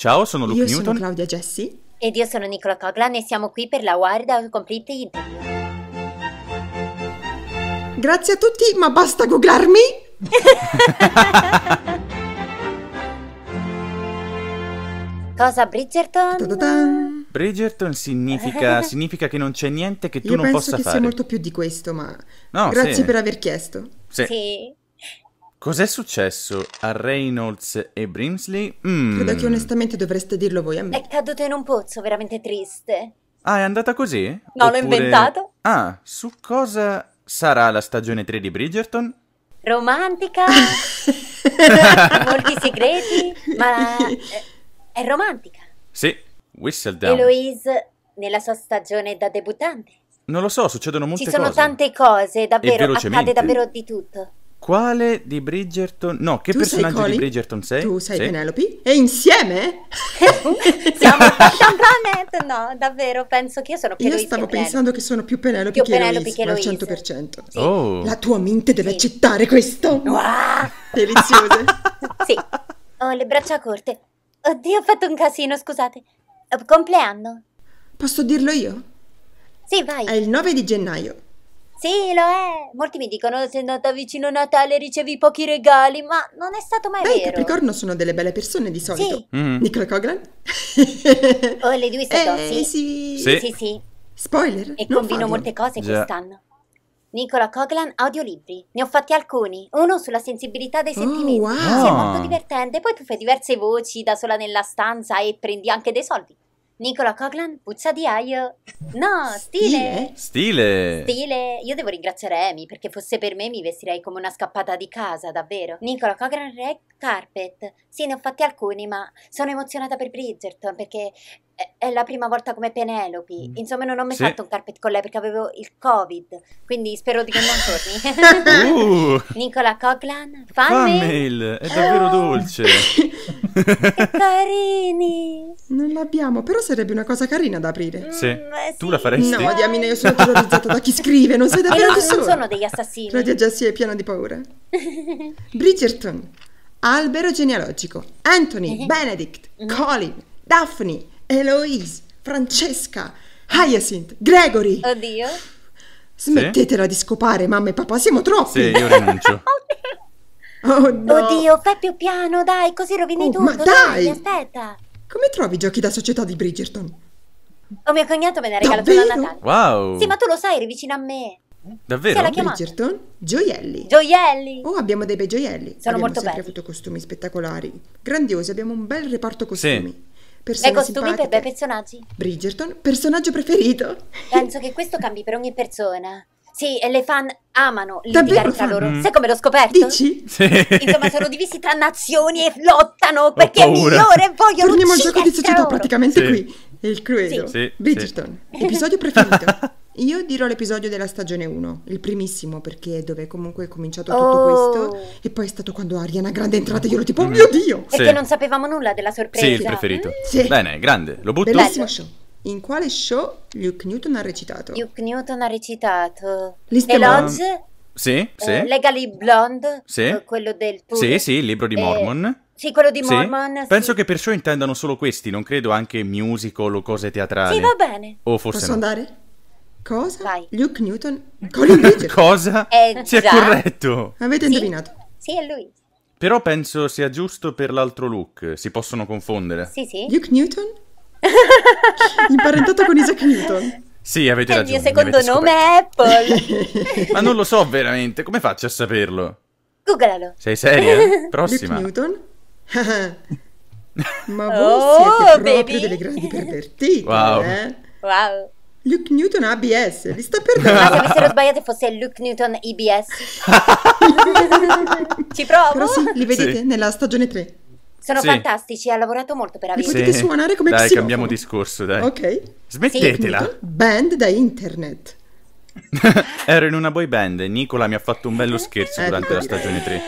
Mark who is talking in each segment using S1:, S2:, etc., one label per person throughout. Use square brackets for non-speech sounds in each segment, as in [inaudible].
S1: Ciao, sono Luke Io Newton. sono
S2: Claudia Jessi. Ed io sono Nicola Coglan e siamo qui per la Wired Out Complete Interview.
S3: Grazie a tutti, ma basta googlarmi!
S2: [laughs] Cosa Bridgerton? Ta-da-dan.
S1: Bridgerton significa, [laughs] significa che non c'è niente che tu Io non possa fare. Io penso che sia molto
S3: più di questo, ma no, grazie sì. per aver chiesto. Sì.
S1: sì. Cos'è successo a Reynolds e Brimsley? Mm. Credo che
S3: onestamente dovreste dirlo voi a
S2: me. È caduto in un pozzo veramente triste.
S1: Ah, è andata così? No, Oppure... l'ho inventato. Ah,
S2: su cosa
S1: sarà la stagione 3 di Bridgerton?
S2: Romantica, [laughs] molti segreti, ma eh, è romantica.
S1: Sì, Whistle Down.
S2: Eloise nella sua stagione da debuttante.
S1: Non lo so, succedono molte cose. Ci sono cose.
S2: tante cose, davvero, accade davvero di tutto.
S1: Quale di Bridgerton? No, che tu personaggio di Bridgerton sei? Tu sei sì. Penelope?
S2: E insieme? [laughs] Siamo champagne? No, davvero, penso che io sono più Io stavo pensando
S3: che sono più Penelope più che Penelope Eloise, che Eloise. al 100%. Sì. Oh. La tua mente deve sì. accettare questo. Deliziose.
S2: [laughs] sì, ho le braccia corte. Oddio, ho fatto un casino, scusate. Compleanno. Posso dirlo io? Sì, vai. È il 9 di gennaio. Sì, lo è. Molti mi dicono se è andata vicino a Natale ricevi pochi regali, ma non è stato mai Beh, vero. Beh, i Capricorno
S3: sono delle belle persone di solito. Sì. mm Nicola Coglan. [laughs]
S2: oh, le due stato, eh, sì. Sì. sì. sì. Spoiler. E combino farlo. molte cose yeah. quest'anno. Nicola Coglan audiolibri. Ne ho fatti alcuni. Uno sulla sensibilità dei oh, sentimenti. Oh, wow. Sì, è molto divertente. Poi tu fai diverse voci da sola nella stanza e prendi anche dei soldi. Nicola Coughlan puzza di aglio. No, stile.
S1: stile. Stile. Stile.
S2: Io devo ringraziare Amy perché fosse per me mi vestirei come una scappata di casa, davvero. Nicola Coughlan Red Carpet. Sì, ne ho fatti alcuni, ma sono emozionata per Bridgerton perché è la prima volta come Penelope. Mm. Insomma, non ho mai sì. fatto un carpet con lei perché avevo il Covid. Quindi spero di che non torni. uh, [laughs] Nicola Coglan, mail. È davvero oh. dolce.
S1: che
S2: [laughs]
S3: carini. Non l'abbiamo, però sarebbe una cosa carina da aprire. Mm, sì.
S1: Mm, sì. Tu la faresti? No, diamine, io sono terrorizzata da chi scrive. Non sei davvero nessuno. Non sono
S2: degli assassini. Radio Jessie
S3: è piena di paura. [laughs] Bridgerton. Albero genealogico. Anthony, Benedict, Colin, Daphne, Eloise, Francesca, Hyacinth, Gregory. Oddio. Smettetela sì? di scopare, mamma e papà, siamo troppi. Sì, io rinuncio. [laughs]
S2: oh, no. Oddio, fai più piano, dai, così rovini oh, tutto. Ma dai! dai aspetta.
S3: Come trovi i giochi da società di Bridgerton?
S2: Oh, mio cognato me ne ha regalato da Natale.
S1: Wow! Sì, ma
S2: tu lo sai, eri vicino a me. Davvero? Sì, Bridgerton? Gioielli. Gioielli!
S3: Oh, abbiamo dei bei gioielli. Sono abbiamo molto belli. Abbiamo sempre avuto costumi spettacolari, grandiosi, abbiamo un bel reparto costumi. Sì.
S2: Persone Le costume per bei personaggi. Bridgerton, personaggio preferito. Penso che questo cambi per ogni persona. Sì, e le fan amano litigare tra loro. Mm. Sai come l'ho scoperto? Dici? Sì. Insomma, sono divisi tra nazioni e lottano perché è migliore e vogliono Torniamo al gioco di società loro. praticamente sì. qui. Il Cluedo.
S3: Sì. Bridgerton, sì. episodio preferito. [laughs] Io dirò l'episodio della stagione 1, il primissimo, perché è dove comunque è cominciato tutto oh. questo. E poi è stato quando Ariana Grande è entrata e io ero tipo, mm. oh mio Dio! Perché
S1: sì. non
S2: sapevamo nulla della sorpresa.
S1: Sì, il preferito. Mm. Sì. Bene, grande, lo butto. Bellissimo
S3: show. In quale show Luke Newton ha recitato?
S2: Luke Newton ha recitato... The Lodge?
S1: Sì, eh, sì. Eh,
S2: Legally Blonde? Sì. Eh, quello del... Tour. Sì, sì,
S1: il libro di eh, Mormon.
S2: Sì, quello di Mormon. Sì. Sì. Penso
S1: che per show intendano solo questi, non credo anche musical o cose teatrali. Sì, va bene. O forse Posso no.
S2: andare?
S3: Cosa? Vai. Luke Newton? Colin Bridger? [laughs] Cosa? Eh, si è corretto. Avete sì. indovinato? Sì, è lui.
S1: Però penso sia giusto per l'altro Luke, si possono confondere.
S2: Sì, sì. Luke Newton? [laughs] Imparentato con Isaac Newton.
S1: Sì, avete ragione. Il mio secondo nome
S2: è Apple.
S1: [laughs] Ma non lo so veramente, come faccio a saperlo?
S2: Googlalo. Sei
S1: seria? Prossima. Luke
S2: Newton? Ma voi oh, siete proprio baby. delle
S3: grandi pervertite,
S1: wow.
S2: eh? Wow.
S3: Luke Newton ABS, vi sto [laughs] perdendo.
S2: Ah, se mi sarei sbagliato fosse Luke Newton IBS. [laughs] Ci provo. Però sì, li vedete sì. nella stagione 3. Sono sì. fantastici, ha lavorato molto per
S3: avere. Li potete suonare come Dai, cambiamo
S1: discorso, dai. Ok.
S3: Smettetela. Band da internet.
S1: [laughs] Ero in una boy band e Nicola mi ha fatto un bello scherzo ecco. durante la stagione 3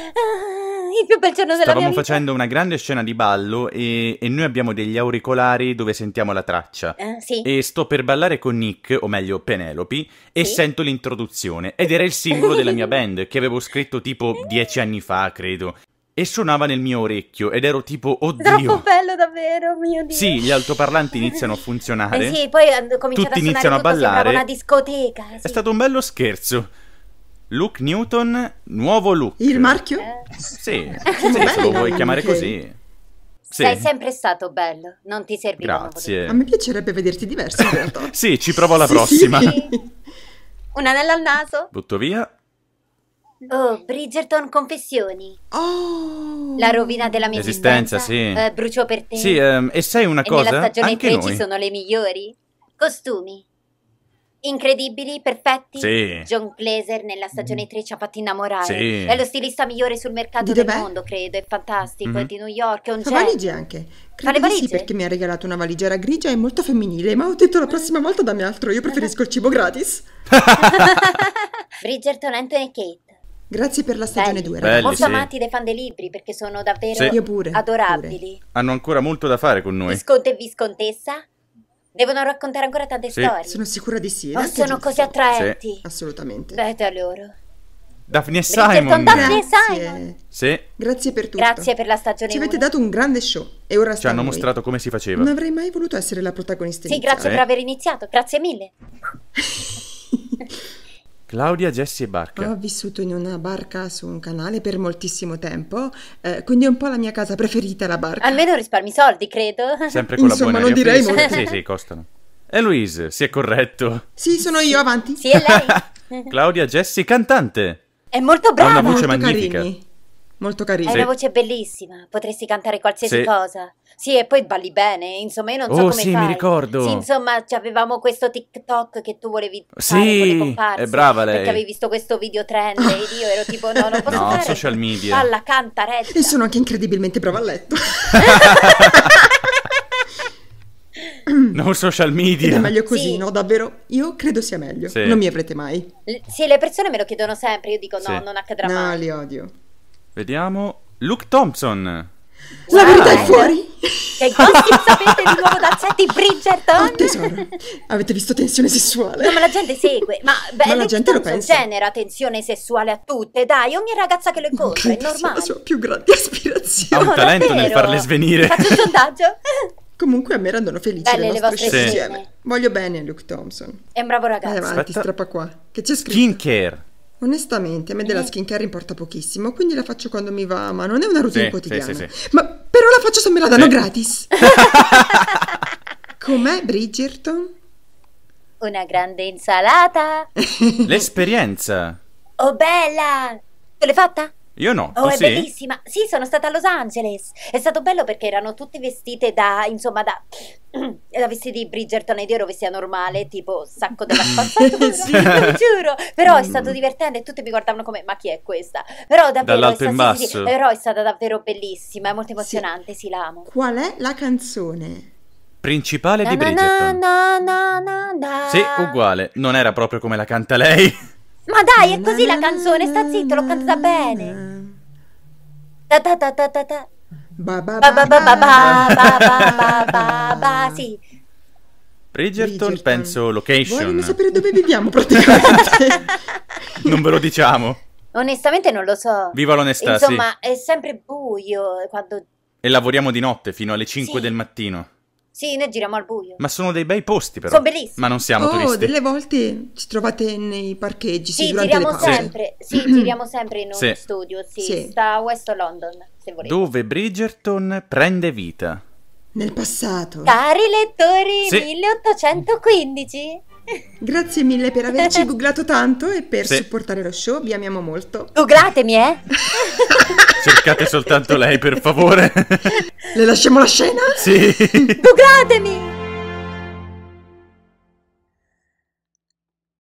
S2: il più bel giorno della mia vita. Stavamo facendo
S1: una grande scena di ballo e, e, noi abbiamo degli auricolari dove sentiamo la traccia. Uh, sì. E sto per ballare con Nick, o meglio Penelope, e sì. sento l'introduzione. Ed era il simbolo della mia band, che avevo scritto tipo [laughs] dieci anni fa, credo. E suonava nel mio orecchio ed ero tipo, oddio. Troppo
S2: bello davvero, mio Dio. Sì, gli
S1: altoparlanti iniziano a [laughs] funzionare. Eh sì,
S2: poi eh, cominciano Tutti a iniziano a ballare. Una discoteca. Eh, sì. È
S1: stato un bello scherzo. Luke Newton, nuovo look. Il
S2: marchio? Eh.
S1: Sì, se lo vuoi chiamare così. Sì. Sei
S2: sempre stato bello, non ti serviva. Grazie. A me piacerebbe vederti diverso in
S3: realtà.
S1: [laughs] sì, ci provo alla sì, prossima. [laughs]
S2: Un anello al naso.
S1: Butto via.
S2: Oh, Bridgerton Confessioni. Oh. La rovina della mia esistenza. Esistenza, sì. Eh, brucio per te. Sì,
S1: ehm, e sai una e cosa? Nella stagione Anche 3 noi. ci sono
S2: le migliori costumi incredibili, perfetti. Sì. John Glazer nella stagione 3 ci ha fatto innamorare. Sì. È lo stilista migliore sul mercato di del dov'è? mondo, credo. È fantastico. Mm-hmm. È mhm. di New York. È un Fa genio. valigie anche. Credo Fa sì, perché
S3: mi ha regalato una valigiera grigia e molto femminile. Ma ho detto la prossima volta dammi altro. Io preferisco il cibo
S2: gratis. [laughs] Bridgerton, Anthony e Kate. Grazie per la stagione 2. Belli, molto sì. amati dai fan dei libri perché sono davvero sì. adorabili. Pure.
S1: Hanno ancora molto da fare con noi.
S2: Visconte e Viscontessa, Devono raccontare ancora tante sì. storie. Sono
S3: sicura di sì.
S2: Oh, sono così attraenti. Sì.
S1: Assolutamente.
S2: Date a loro.
S1: Daphne e Simon. Daphne e
S2: Simon. Sì. Grazie per tutto. Grazie per la stagione. Ci avete 1. dato un grande show e ora
S1: Ci hanno mostrato come si faceva. Non avrei
S3: mai voluto essere la protagonista.
S2: Sì, iniziale. grazie eh. per aver iniziato. Grazie mille. [laughs]
S1: [laughs] Claudia Jessie e Barca.
S2: Ho
S3: vissuto in una barca su un canale per moltissimo tempo, eh, quindi è un po' la mia casa preferita la barca. Almeno
S2: risparmi soldi, credo.
S3: Sempre con Insomma, la buona non direi molto. Sì, sì,
S1: costano. E Louise, si è corretto.
S3: Sì, sono
S2: io, avanti. Sì, è
S1: lei. [laughs] Claudia Jessie, cantante.
S2: È molto brava. Ha una voce molto magnifica. Carini.
S3: Molto
S1: carina. Hai sì. una
S2: voce bellissima, potresti cantare qualsiasi sì. cosa. Sì, e poi balli bene, insomma, io non so oh, come sì, fai. mi ricordo. Sì, insomma, avevamo questo TikTok che tu volevi
S1: fare sì, con comparse, è brava lei. Perché avevi
S2: visto questo video trend e [laughs] io ero tipo, no, non posso no, fare. No,
S1: social media. Balla,
S2: canta, recita.
S3: E sono anche incredibilmente brava a letto. [laughs]
S1: non social media. Ed è meglio così, sì.
S3: no? Davvero, io credo sia
S1: meglio. Sì. Non mi avrete mai.
S2: L- sì, le persone me lo chiedono sempre, io dico no, sì. non accadrà no, mai. No, li odio.
S1: Vediamo. Luke Thompson. La verità è fuori!
S2: E gossip sapete di nuovo da Chetty Bridgerton? Oh,
S3: tesoro, avete visto tensione sessuale? No, ma la
S2: gente segue. Ma, beh, ma la gente lo pensa. genera tensione sessuale a tutte, dai. Ogni ragazza che lo incontra è normale. È la più grande aspirazione. Ha un talento davvero. nel farle
S1: svenire. Faccio
S2: un sondaggio.
S3: Comunque a me rendono felice Belle, le, le vostre scelte. Voglio bene Luke Thompson. È un bravo ragazzo. Vai avanti, Aspetta. strappa qua.
S1: Che c'è scritto? Skincare.
S3: Onestamente, a me della mm. skincare importa pochissimo, quindi la faccio quando mi va, ma non è una routine sì, quotidiana. Sì, sì, ma però la faccio se me la danno gratis. [laughs] Com'è Bridgerton?
S2: Una grande insalata.
S1: L'esperienza.
S2: Oh bella! Te l'hai fatta?
S1: Io no. Oh, tu ah, è bellissima.
S2: Sì, sono stata a Los Angeles. È stato bello perché erano tutte vestite da, insomma, da da [clears throat] vestiti di Bridgerton ed ero vestita normale, tipo sacco della [laughs] spazzatura, sì. [laughs] lo giuro. Però è stato mm. divertente e tutti mi guardavano come ma chi è questa? Però davvero Dall'alto è stata, sì, sì, però è stata davvero bellissima, è molto emozionante, sì, l'amo. Qual è la canzone?
S1: Principale na, di Bridgerton.
S2: Na, na, na, na, na.
S1: Sì, uguale. Non era proprio come la canta lei.
S2: Ma dai, è così la canzone, sta zitto, l'ho cantata bene. Ta ta ta ta ta ta. Ba ba ba ba ba ba ba ba ba ba sì.
S1: Bridgerton, penso location. Vogliono sapere
S2: dove viviamo praticamente.
S1: non ve lo diciamo.
S2: Onestamente non lo so.
S1: Viva l'onestà, Insomma,
S2: sì. è sempre buio quando...
S1: E lavoriamo di notte fino alle 5 sì. del mattino.
S2: Sì, noi giriamo al buio.
S1: Ma sono dei bei posti, però. Sono bellissimi. Ma non siamo oh, turisti. delle
S2: volte
S3: ci trovate nei parcheggi. Sì, sì giriamo
S2: sempre. Sì, mm-hmm. giriamo sempre in un sì. studio. Sì, sì. sta a West London, se volete.
S1: Dove Bridgerton prende vita. Nel
S3: passato.
S2: Cari lettori, sì. 1815. Grazie mille
S3: per averci [laughs] googlato tanto e per supportare lo show. Vi amiamo molto. Oh, Googlatemi, eh! [laughs]
S1: Cercate soltanto lei, per favore.
S3: Le lasciamo la scena?
S1: Sì. Bugatemi!